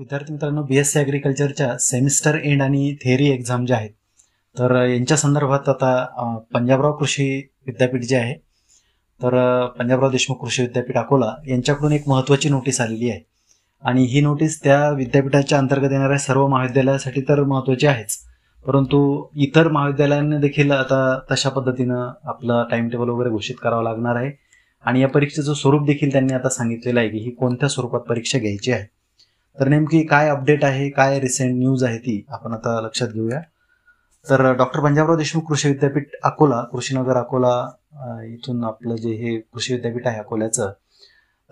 विद्यार्थी मित्रांनो B S C semester end आणि थेअरी एक्झाम ज्या आहेत तर यांच्या संदर्भात आता पंजाबराव कृषी विद्यापीठ जे आहे तर पंजाबराव देशमुख कृषी विद्यापीठ अकोला यांच्याकडून एक महत्त्वाची नोटीस आलेली आहे आणि ही नोटीस त्या विद्यापीठाच्या अंतर्गत येणाऱ्या सर्व महाविद्यालयासाठी तर महत्त्वाची आहेच परंतु इतर महाविद्यालयांना देखील आता तशा पद्धतीनं आपलं टाइम टेबल वगैरे घोषित करावं लागणार आहे आणि या परीक्षेचं स्वरूप देखील त्यांनी आता सांगितलेलं आहे की ही कोणत्या स्वरूपात परीक्षा घ्यायची आहे तर नेमकी काय अपडेट आहे काय रिसेंट न्यूज आहे ती आपण आता लक्षात घेऊया तर डॉक्टर पंजाबराव देशमुख कृषी विद्यापीठ अकोला कृषीनगर अकोला इथून आपलं जे हे कृषी विद्यापीठ आहे अकोल्याचं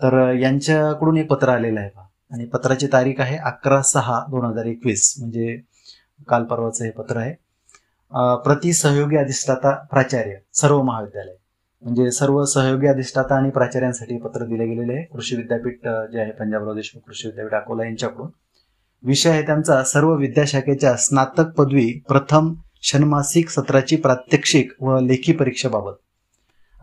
तर यांच्याकडून एक पत्र आलेलं आहे का आणि पत्राची तारीख आहे अकरा सहा दोन हजार एकवीस म्हणजे काल हे पत्र आहे प्रति सहयोगी अधिष्ठाता प्राचार्य सर्व महाविद्यालय म्हणजे सर्व सहयोगी अधिष्ठाता आणि प्राचार्यांसाठी पत्र दिले गेलेले आहे कृषी विद्यापीठ जे आहे पंजाबराव देशमुख कृषी विद्यापीठ अकोला यांच्याकडून विषय आहे त्यांचा सर्व विद्याशाखेच्या स्नातक पदवी प्रथम षणमासिक सत्राची प्रात्यक्षिक व लेखी परीक्षेबाबत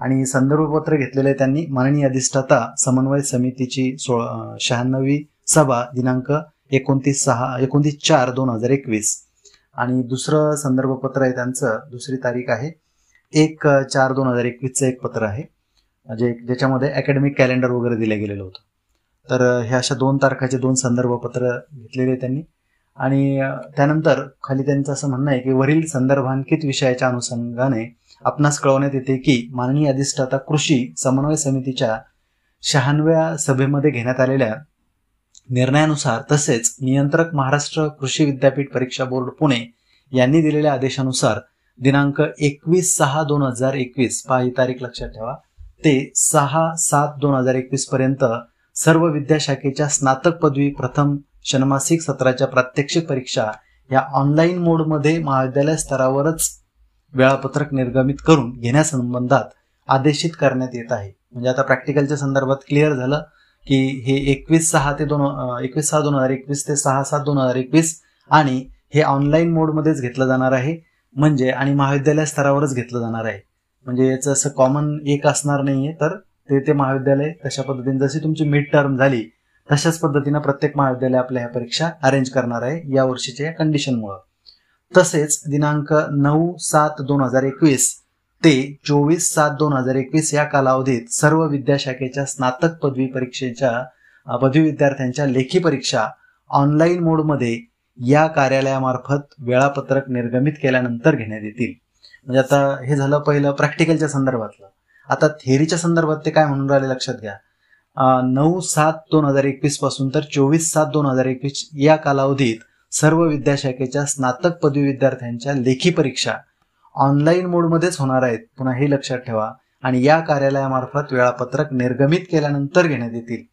आणि संदर्भपत्र घेतलेले त्यांनी माननीय अधिष्ठाता समन्वय समितीची सोळा शहाण्णवी सभा दिनांक एकोणतीस सहा एकोणतीस चार दोन हजार एकवीस आणि दुसरं पत्र आहे त्यांचं दुसरी तारीख आहे एक चार दोन हजार एकवीसचं एक पत्र आहे जे ज्याच्यामध्ये अकॅडमिक कॅलेंडर वगैरे दिलं गेलेलं होतं तर हे अशा दोन तारखाचे दोन संदर्भ पत्र घेतलेले त्यांनी आणि त्यानंतर खाली त्यांचं असं म्हणणं आहे की वरील संदर्भांकित विषयाच्या अनुषंगाने आपणास कळवण्यात येते की माननीय अधिष्ठाता कृषी समन्वय समितीच्या शहाण्णव्या सभेमध्ये घेण्यात आलेल्या निर्णयानुसार तसेच नियंत्रक महाराष्ट्र कृषी विद्यापीठ परीक्षा बोर्ड पुणे यांनी दिलेल्या आदेशानुसार दिनांक एकवीस सहा दोन हजार एकवीस पहा ही तारीख लक्षात ठेवा ते सहा सात दोन हजार एकवीस पर्यंत सर्व विद्याशाखेच्या स्नातक पदवी प्रथम षणमासिक सत्राच्या प्रात्यक्षिक परीक्षा या ऑनलाईन मोडमध्ये महाविद्यालय स्तरावरच वेळापत्रक निर्गमित करून घेण्यासंबंधात आदेशित करण्यात येत आहे म्हणजे आता प्रॅक्टिकलच्या संदर्भात क्लिअर झालं की हे एकवीस सहा ते दोन एकवीस सहा दोन हजार एकवीस ते सहा सात दोन हजार एकवीस आणि हे ऑनलाईन मोडमध्येच घेतलं जाणार आहे म्हणजे आणि महाविद्यालय स्तरावरच घेतलं जाणार आहे म्हणजे याचं असं कॉमन एक असणार नाहीये तर ते ते महाविद्यालय तशा पद्धतीने जशी तुमची मिड टर्म झाली तशाच पद्धतीनं प्रत्येक महाविद्यालय आपल्या ह्या परीक्षा अरेंज करणार आहे या वर्षीच्या या कंडिशनमुळं तसेच दिनांक नऊ सात दोन हजार एकवीस ते चोवीस सात दोन हजार एकवीस या कालावधीत सर्व विद्याशाखेच्या स्नातक पदवी परीक्षेच्या पदवी विद्यार्थ्यांच्या लेखी परीक्षा ऑनलाईन मोडमध्ये या कार्यालयामार्फत वेळापत्रक निर्गमित केल्यानंतर घेण्यात येतील म्हणजे आता हे झालं पहिलं प्रॅक्टिकलच्या संदर्भातलं आता थेअरीच्या संदर्भात ते काय म्हणून राहिले लक्षात घ्या नऊ सात दोन हजार एकवीस पासून तर चोवीस सात दोन हजार एकवीस या कालावधीत सर्व विद्याशाखेच्या स्नातक पदवी विद्यार्थ्यांच्या लेखी परीक्षा ऑनलाईन मोडमध्येच होणार आहेत पुन्हा हे लक्षात ठेवा आणि या कार्यालयामार्फत वेळापत्रक निर्गमित केल्यानंतर घेण्यात येतील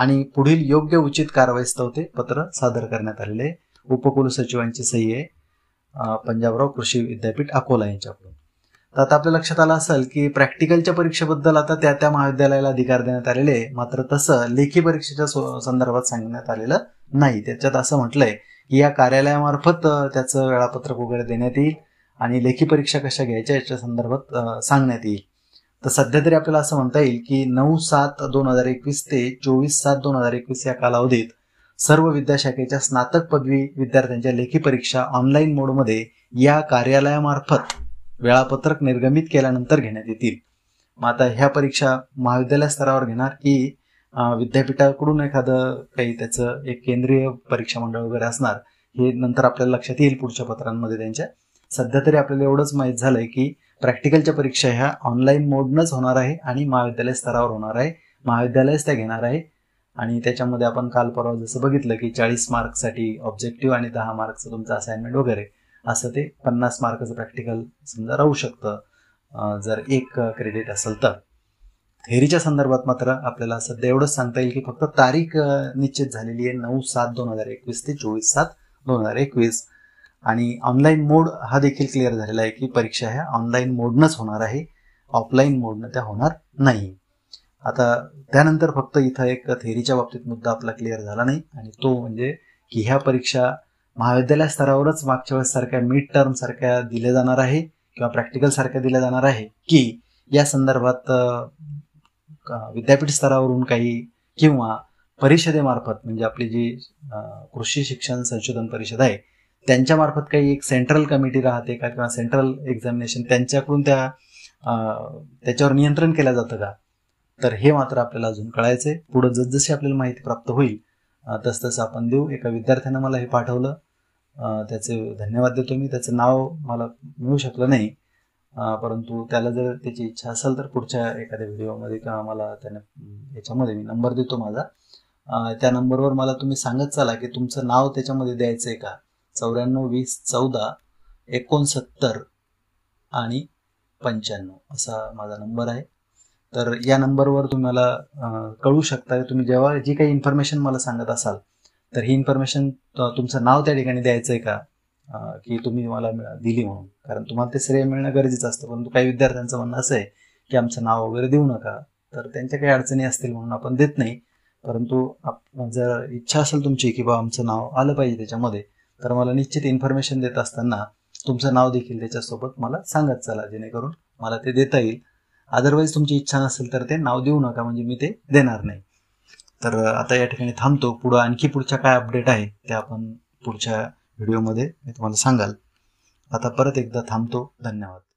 आणि पुढील योग्य उचित कारवाईस्तव ते पत्र सादर करण्यात आलेले उपकुलसचिवांची सही आहे पंजाबराव कृषी विद्यापीठ अकोला यांच्याकडून तर आता आपल्या लक्षात आलं असेल की प्रॅक्टिकलच्या परीक्षेबद्दल आता त्या त्या महाविद्यालयाला अधिकार देण्यात आलेले मात्र तसं लेखी परीक्षेच्या संदर्भात सांगण्यात आलेलं नाही त्याच्यात असं म्हटलंय की या कार्यालयामार्फत त्याचं वेळापत्रक वगैरे देण्यात येईल आणि लेखी परीक्षा कशा घ्यायच्या याच्या संदर्भात सांगण्यात येईल तर सध्या तरी आपल्याला असं म्हणता येईल की नऊ सात दोन हजार एकवीस ते चोवीस सात दोन हजार एकवीस या कालावधीत सर्व विद्याशाखेच्या स्नातक पदवी विद्यार्थ्यांच्या लेखी परीक्षा ऑनलाईन मोडमध्ये या कार्यालयामार्फत वेळापत्रक निर्गमित केल्यानंतर घेण्यात येतील मग आता ह्या परीक्षा महाविद्यालय स्तरावर घेणार की विद्यापीठाकडून एखादं काही त्याचं एक केंद्रीय परीक्षा मंडळ वगैरे असणार हे नंतर आपल्याला लक्षात येईल पुढच्या पत्रांमध्ये त्यांच्या सध्या तरी आपल्याला एवढंच माहीत झालंय की प्रॅक्टिकलच्या परीक्षा ह्या ऑनलाईन मोडनच होणार आहे आणि महाविद्यालय स्तरावर होणार आहे महाविद्यालयच त्या घेणार आहे आणि त्याच्यामध्ये आपण काल परवा जसं बघितलं की चाळीस मार्कसाठी ऑब्जेक्टिव्ह आणि दहा मार्कचं तुमचं असाइनमेंट वगैरे असं ते पन्नास मार्कचं प्रॅक्टिकल समजा राहू शकतं जर एक क्रेडिट असेल तर थेरीच्या संदर्भात मात्र आपल्याला सध्या एवढंच सांगता येईल की फक्त तारीख निश्चित झालेली आहे नऊ सात दोन हजार एकवीस ते चोवीस सात दोन हजार एकवीस आणि ऑनलाईन मोड हा देखील क्लिअर झालेला आहे की परीक्षा ह्या ऑनलाईन मोडनंच होणार आहे ऑफलाईन मोडनं त्या होणार नाही आता त्यानंतर फक्त इथं एक थेअरीच्या बाबतीत मुद्दा आपला क्लिअर झाला नाही आणि तो म्हणजे की ह्या परीक्षा महाविद्यालय स्तरावरच मागच्या वेळेस सारख्या मिड टर्म सारख्या दिल्या जाणार आहे किंवा प्रॅक्टिकल सारख्या दिल्या जाणार आहे की या संदर्भात विद्यापीठ स्तरावरून काही किंवा परिषदेमार्फत म्हणजे आपली जी कृषी शिक्षण संशोधन परिषद आहे त्यांच्यामार्फत काही एक सेंट्रल कमिटी राहते का किंवा सेंट्रल एक्झामिनेशन त्यांच्याकडून त्या त्याच्यावर नियंत्रण केलं जातं का तर हे मात्र आपल्याला अजून कळायचंय पुढे जसजशी आपल्याला माहिती प्राप्त होईल तसतसं आपण देऊ एका विद्यार्थ्यानं मला हे पाठवलं त्याचे धन्यवाद देतो मी त्याचं नाव मला मिळू शकलं नाही परंतु त्याला जर त्याची इच्छा असेल तर पुढच्या एखाद्या व्हिडिओमध्ये किंवा मला त्याने याच्यामध्ये मी नंबर देतो माझा त्या नंबरवर मला तुम्ही सांगत चाला की तुमचं नाव त्याच्यामध्ये द्यायचं आहे का चौऱ्याण्णव वीस चौदा एकोणसत्तर आणि पंच्याण्णव असा माझा नंबर आहे तर या नंबरवर तुम्हाला कळू शकता तुम्ही जेव्हा जी काही इन्फॉर्मेशन मला सांगत असाल तर ही इन्फॉर्मेशन तुमचं नाव त्या ठिकाणी द्यायचं आहे का की तुम्ही मला दिली म्हणून कारण तुम्हाला ते श्रेय मिळणं गरजेचं असतं परंतु काही विद्यार्थ्यांचं म्हणणं असं आहे की आमचं नाव वगैरे देऊ नका तर त्यांच्या काही अडचणी असतील म्हणून आपण देत नाही परंतु जर इच्छा असेल तुमची की बा आमचं नाव आलं पाहिजे त्याच्यामध्ये तर मला निश्चित इन्फॉर्मेशन देत असताना तुमचं नाव देखील त्याच्यासोबत मला सांगत चला जेणेकरून मला ते देता येईल अदरवाईज तुमची इच्छा नसेल तर ते नाव देऊ नका म्हणजे मी ते देणार नाही तर आता या ठिकाणी थांबतो पुढं आणखी पुढच्या काय अपडेट आहे ते आपण पुढच्या व्हिडिओमध्ये मी तुम्हाला सांगाल आता परत एकदा थांबतो धन्यवाद